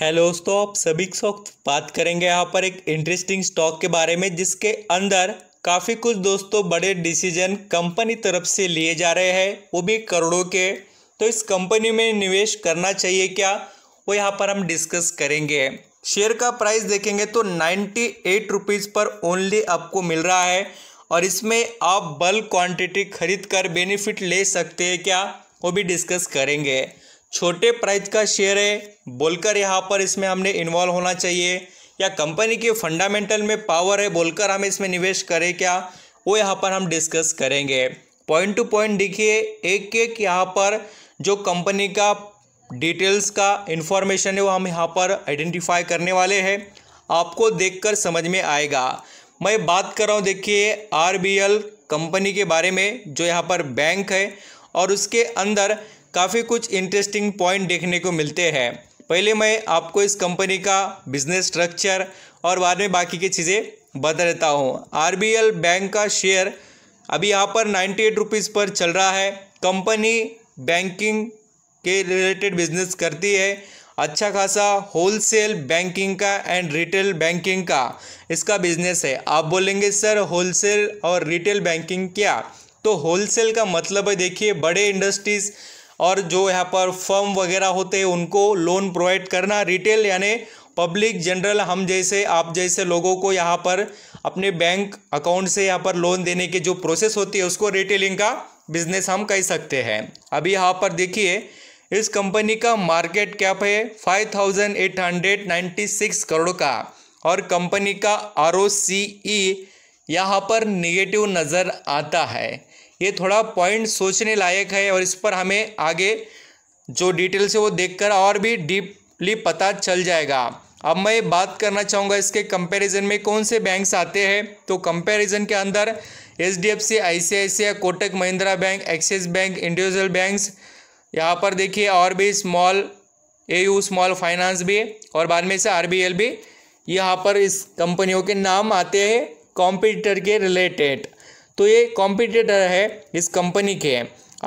hello दोस्तों आप सभी साथ बात करेंगे यहाँ पर एक इंटरेस्टिंग स्टॉक के बारे में जिसके अंदर काफ़ी कुछ दोस्तों बड़े डिसीजन कंपनी तरफ से लिए जा रहे हैं वो भी करोड़ों के तो इस कंपनी में निवेश करना चाहिए क्या वो यहाँ पर हम डिस्कस करेंगे शेयर का प्राइस देखेंगे तो नाइन्टी एट रुपीज़ पर ओनली आपको मिल रहा है और इसमें आप बल्क क्वान्टिटी खरीद कर बेनिफिट ले सकते हैं क्या वो भी डिस्कस करेंगे छोटे प्राइस का शेयर है बोलकर यहाँ पर इसमें हमने इन्वॉल्व होना चाहिए या कंपनी के फंडामेंटल में पावर है बोलकर हम इसमें निवेश करें क्या वो यहाँ पर हम डिस्कस करेंगे पॉइंट टू पॉइंट देखिए एक एक यहाँ पर जो कंपनी का डिटेल्स का इन्फॉर्मेशन है वो हम यहाँ पर आइडेंटिफाई करने वाले हैं आपको देखकर समझ में आएगा मैं बात कर रहा हूँ देखिए आर कंपनी के बारे में जो यहाँ पर बैंक है और उसके अंदर काफ़ी कुछ इंटरेस्टिंग पॉइंट देखने को मिलते हैं पहले मैं आपको इस कंपनी का बिजनेस स्ट्रक्चर और बाद में बाकी की चीज़ें बता देता हूँ आर बैंक का शेयर अभी यहाँ पर नाइन्टी एट रुपीज़ पर चल रहा है कंपनी बैंकिंग के रिलेटेड बिजनेस करती है अच्छा खासा होलसेल बैंकिंग का एंड रिटेल बैंकिंग का इसका बिजनेस है आप बोलेंगे सर होलसेल और रिटेल बैंकिंग क्या तो होलसेल का मतलब है देखिए बड़े इंडस्ट्रीज़ और जो यहाँ पर फर्म वगैरह होते हैं उनको लोन प्रोवाइड करना रिटेल यानी पब्लिक जनरल हम जैसे आप जैसे लोगों को यहाँ पर अपने बैंक अकाउंट से यहाँ पर लोन देने की जो प्रोसेस होती है उसको रिटेलिंग का बिजनेस हम कह सकते हैं अभी यहाँ पर देखिए इस कंपनी का मार्केट कैप है five thousand eight hundred ninety six crore का और कंपनी का आर ओ सी ई यहाँ पर निगेटिव नज़र आता है ये थोड़ा पॉइंट सोचने लायक है और इस पर हमें आगे जो डिटेल्स है वो देखकर और भी डीपली पता चल जाएगा अब मैं बात करना चाहूँगा इसके कंपैरिजन में कौन से बैंक्स आते हैं तो कंपैरिजन के अंदर H D F C I C I C I Kotak Mahindra bank Axis bank individual banks यहाँ पर देखिए और भी small A U small finance भी और बाद में से आर बी एल भी यहाँ पर इस कंपनियों के नाम आते हैं कॉम्पिटिटर के रिलेटेड तो ये कॉम्पिटिटर है इस कंपनी के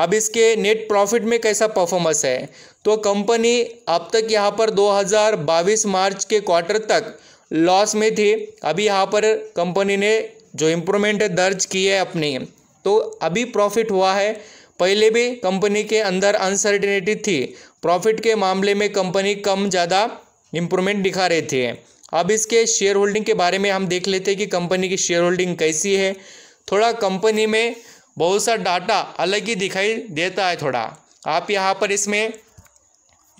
अब इसके नेट प्रॉफिट में कैसा परफॉर्मेंस है तो कंपनी अब तक यहाँ पर 2022 मार्च के क्वार्टर तक लॉस में थी अभी यहाँ पर कंपनी ने जो इम्प्रूवमेंट दर्ज की है अपनी तो अभी प्रॉफिट हुआ है पहले भी कंपनी के अंदर अनसर्टिनिटी थी प्रॉफिट के मामले में कंपनी कम ज़्यादा इम्प्रूवमेंट दिखा रही थी अब इसके शेयर होल्डिंग के बारे में हम देख लेते हैं कि कंपनी की शेयर होल्डिंग कैसी है थोड़ा कंपनी में बहुत सा डाटा अलग ही दिखाई देता है थोड़ा आप यहाँ पर इसमें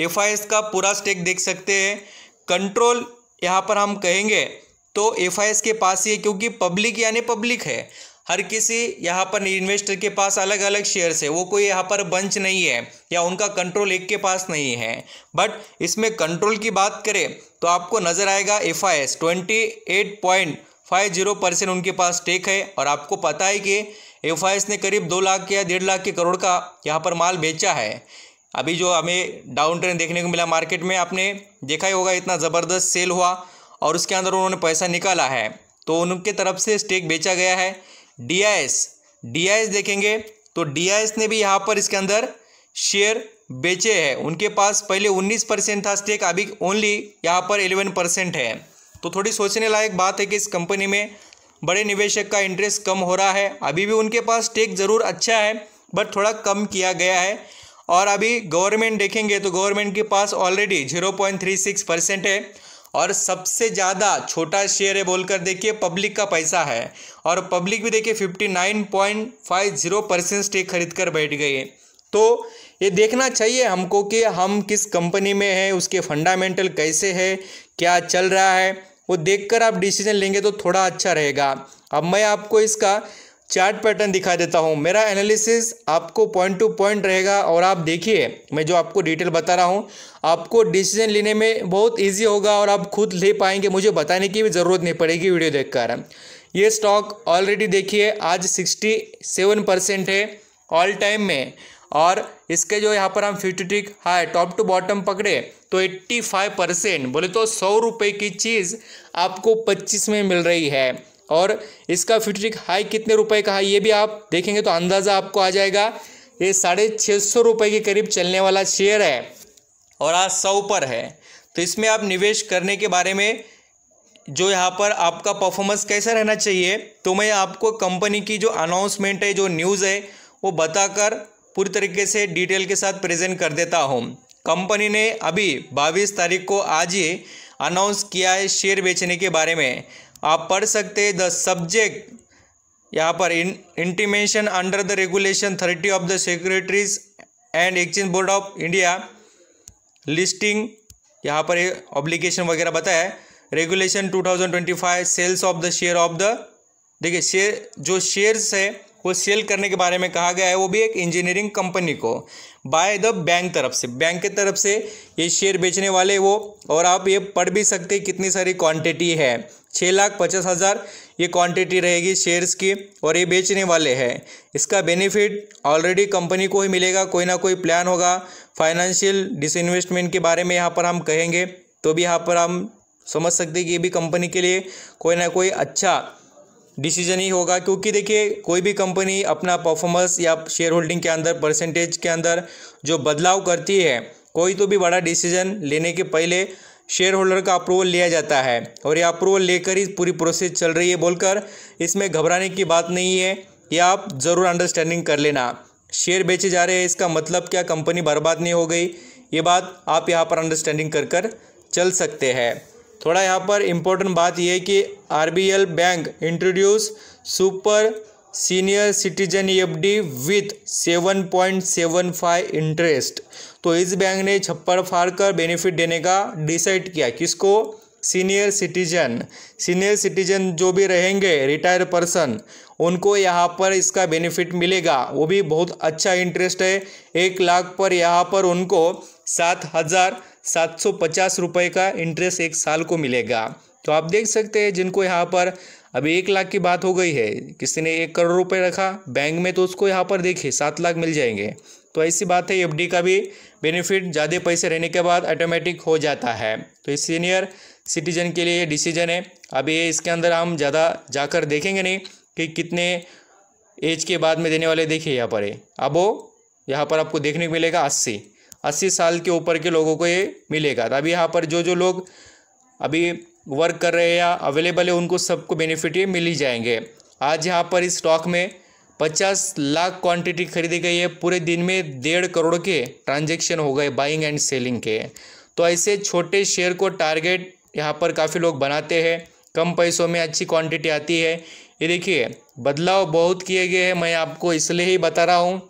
एफ का पूरा स्टेक देख सकते हैं कंट्रोल यहाँ पर हम कहेंगे तो एफ के पास ही है क्योंकि पब्लिक यानी पब्लिक है हर किसी यहाँ पर इन्वेस्टर के पास अलग अलग शेयर्स है वो कोई यहाँ पर बंच नहीं है या उनका कंट्रोल एक के पास नहीं है बट इसमें कंट्रोल की बात करें तो आपको नज़र आएगा F I S twenty eight point five zero percent उनके पास टेक है और आपको पता है कि एफ ने करीब दो लाख या डेढ़ लाख के करोड़ का यहाँ पर माल बेचा है अभी जो हमें डाउन ट्रेंड देखने को मिला मार्केट में आपने देखा ही होगा इतना ज़बरदस्त सेल हुआ और उसके अंदर उन्होंने पैसा निकाला है तो उनके तरफ से स्टेक बेचा गया है डी आई देखेंगे तो डी ने भी यहाँ पर इसके अंदर शेयर बेचे हैं उनके पास पहले 19 परसेंट था स्टेक अभी ओनली यहाँ पर 11 परसेंट है तो थोड़ी सोचने लायक बात है कि इस कंपनी में बड़े निवेशक का इंटरेस्ट कम हो रहा है अभी भी उनके पास टेक ज़रूर अच्छा है बट थोड़ा कम किया गया है और अभी गवर्नमेंट देखेंगे तो गवर्नमेंट के पास already zero point three six percent है और सबसे ज़्यादा छोटा शेयर है बोलकर देखिए पब्लिक का पैसा है और पब्लिक भी देखिए fifty nine point five zero percent stake खरीद कर बैठ गई है तो ये देखना चाहिए हमको कि हम किस कंपनी में हैं उसके फंडामेंटल कैसे है क्या चल रहा है वो देखकर आप डिसीजन लेंगे तो थोड़ा अच्छा रहेगा अब मैं आपको इसका चार्ट पैटर्न दिखा देता हूँ मेरा एनालिसिस आपको पॉइंट टू पॉइंट रहेगा और आप देखिए मैं जो आपको डिटेल बता रहा हूँ आपको डिसीजन लेने में बहुत इजी होगा और आप खुद ले पाएंगे मुझे बताने की भी ज़रूरत नहीं पड़ेगी वीडियो देखकर ये स्टॉक ऑलरेडी देखिए आज सिक्सटी सेवन परसेंट है ऑल टाइम में और इसके जो यहाँ पर हम फिफ्टी ट्रिक हाई टॉप टू बॉटम पकड़े तो एट्टी फाइव परसेंट बोले तो सौ रुपये की चीज़ आपको पच्चीस में मिल रही है और इसका फिफ्टी ट्रिक हाई कितने रुपए का है ये भी आप देखेंगे तो अंदाज़ा आपको आ जाएगा ये साढ़े छः सौ रुपये के करीब चलने वाला शेयर है और आज सौ पर है तो इसमें आप निवेश करने के बारे में जो यहाँ पर आपका परफॉर्मेंस कैसा रहना चाहिए तो मैं आपको कंपनी की जो अनाउंसमेंट है जो न्यूज़ है वो बताकर पूरी तरीके से डिटेल के साथ प्रेजेंट कर देता हूँ कंपनी ने अभी बाईस तारीख को आज ही अनाउंस किया है शेयर बेचने के बारे में आप पढ़ सकते हैं द सब्जेक्ट यहाँ पर in intimation under the regulation thirty of the securities and exchange board of India listing यहाँ पर ऑब्लिकेशन वगैरह बताया है regulation five sales of the share of the देखिए शेयर जो शेयर्स है को सेल करने के बारे में कहा गया है वो भी एक इंजीनियरिंग कंपनी को बाय द बैंक तरफ से बैंक के तरफ से ये शेयर बेचने वाले वो और आप ये पढ़ भी सकते हैं कितनी सारी क्वांटिटी है छः लाख पचास हज़ार ये क्वांटिटी रहेगी शेयर्स की और ये बेचने वाले हैं इसका बेनिफिट ऑलरेडी कंपनी को ही मिलेगा कोई ना कोई प्लान होगा फाइनेंशियल डिसइन्वेस्टमेंट के बारे में यहाँ पर हम कहेंगे तो भी यहाँ पर हम समझ सकते हैं कि ये भी कंपनी के लिए कोई ना कोई अच्छा डिसीजन ही होगा क्योंकि देखिए कोई भी कंपनी अपना परफॉर्मेंस या शेयर होल्डिंग के अंदर परसेंटेज के अंदर जो बदलाव करती है कोई तो भी बड़ा डिसीजन लेने के पहले शेयर होल्डर का अप्रूवल लिया जाता है और ये अप्रूवल लेकर ही पूरी प्रोसेस चल रही है बोलकर इसमें घबराने की बात नहीं है ये आप ज़रूर अंडरस्टैंडिंग कर लेना शेयर बेचे जा रहे हैं इसका मतलब क्या कंपनी बर्बाद नहीं हो गई ये बात आप यहाँ पर अंडरस्टैंडिंग कर कर चल सकते हैं थोड़ा यहाँ पर इम्पोर्टेंट बात यह है कि RBL bank introduce super senior citizen FD with seven seven point five interest तो इस बैंक ने छप्पड़ फाड़ कर बेनिफिट देने का डिसाइड किया किसको सीनियर सिटीजन सीनियर सिटीजन जो भी रहेंगे रिटायर पर्सन उनको यहाँ पर इसका बेनिफिट मिलेगा वो भी बहुत अच्छा इंटरेस्ट है एक लाख पर यहाँ पर उनको सात हज़ार सात सौ पचास रुपये का इंटरेस्ट एक साल को मिलेगा तो आप देख सकते हैं जिनको यहाँ पर अभी एक लाख की बात हो गई है किसी ने एक करोड़ रुपए रखा बैंक में तो उसको यहाँ पर देखिए सात लाख मिल जाएंगे तो ऐसी बात है एफडी का भी बेनिफिट ज़्यादा पैसे रहने के बाद ऑटोमेटिक हो जाता है तो इस सीनियर सिटीजन के लिए ये डिसीजन है अब ये इसके अंदर हम ज़्यादा जाकर देखेंगे नहीं कि कितने एज के बाद में देने वाले देखिए यहाँ पर है अब वो यहाँ पर आपको देखने को मिलेगा अस्सी अस्सी साल के ऊपर के लोगों को ये मिलेगा तो अभी यहाँ पर जो जो लोग अभी वर्क कर रहे हैं या अवेलेबल है उनको सबको बेनिफिट ये मिल ही जाएंगे आज यहाँ पर इस स्टॉक में पचास लाख क्वांटिटी खरीदी गई है पूरे दिन में डेढ़ करोड़ के ट्रांजेक्शन हो गए बाइंग एंड सेलिंग के तो ऐसे छोटे शेयर को टारगेट यहाँ पर काफ़ी लोग बनाते हैं कम पैसों में अच्छी क्वांटिटी आती है ये देखिए बदलाव बहुत किए गए हैं मैं आपको इसलिए ही बता रहा हूँ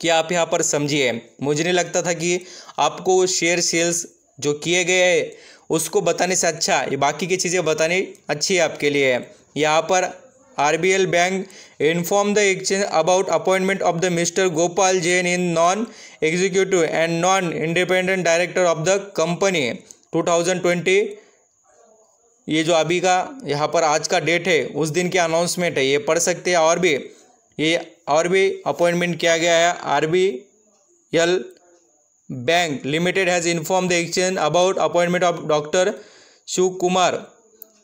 कि आप यहाँ पर समझिए मुझे नहीं लगता था कि आपको शेयर सेल्स जो किए गए हैं उसको बताने से अच्छा ये बाकी की चीज़ें बतानी अच्छी है आपके लिए यहाँ पर R B L bank inform the exchange about appointment of the mister Gopal Jain in non executive and non independent director of the company 2020 ये जो अभी का यहाँ पर आज का डेट है उस दिन की अनाउंसमेंट है ये पढ़ सकते हैं और भी ये और भी अपॉइंटमेंट किया गया है R B L bank limited has inform the exchange about appointment of doctor Shiv Kumar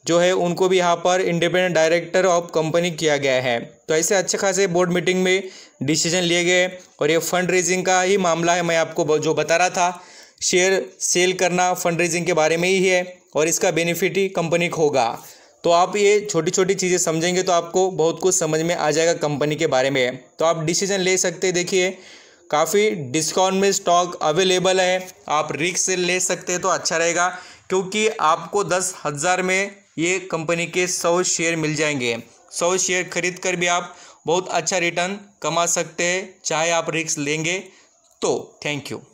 जो है उनको भी यहाँ पर इंडिपेंडेंट डायरेक्टर ऑफ कंपनी किया गया है तो ऐसे अच्छे खासे बोर्ड मीटिंग में डिसीजन लिए गए और ये फंड रेजिंग का ही मामला है मैं आपको जो बता रहा था शेयर सेल करना फंड रेजिंग के बारे में ही है और इसका बेनिफिट ही कंपनी को होगा तो आप ये छोटी छोटी चीज़ें समझेंगे तो आपको बहुत कुछ समझ में आ जाएगा कंपनी के बारे में तो आप डिसीजन ले सकते हैं देखिए काफ़ी डिस्काउंट में स्टॉक अवेलेबल है आप रिक्स से ले सकते हैं तो अच्छा रहेगा क्योंकि आपको दस हज़ार में ये कंपनी के सौ शेयर मिल जाएंगे सौ शेयर खरीद कर भी आप बहुत अच्छा रिटर्न कमा सकते हैं चाहे आप रिक्स लेंगे तो थैंक यू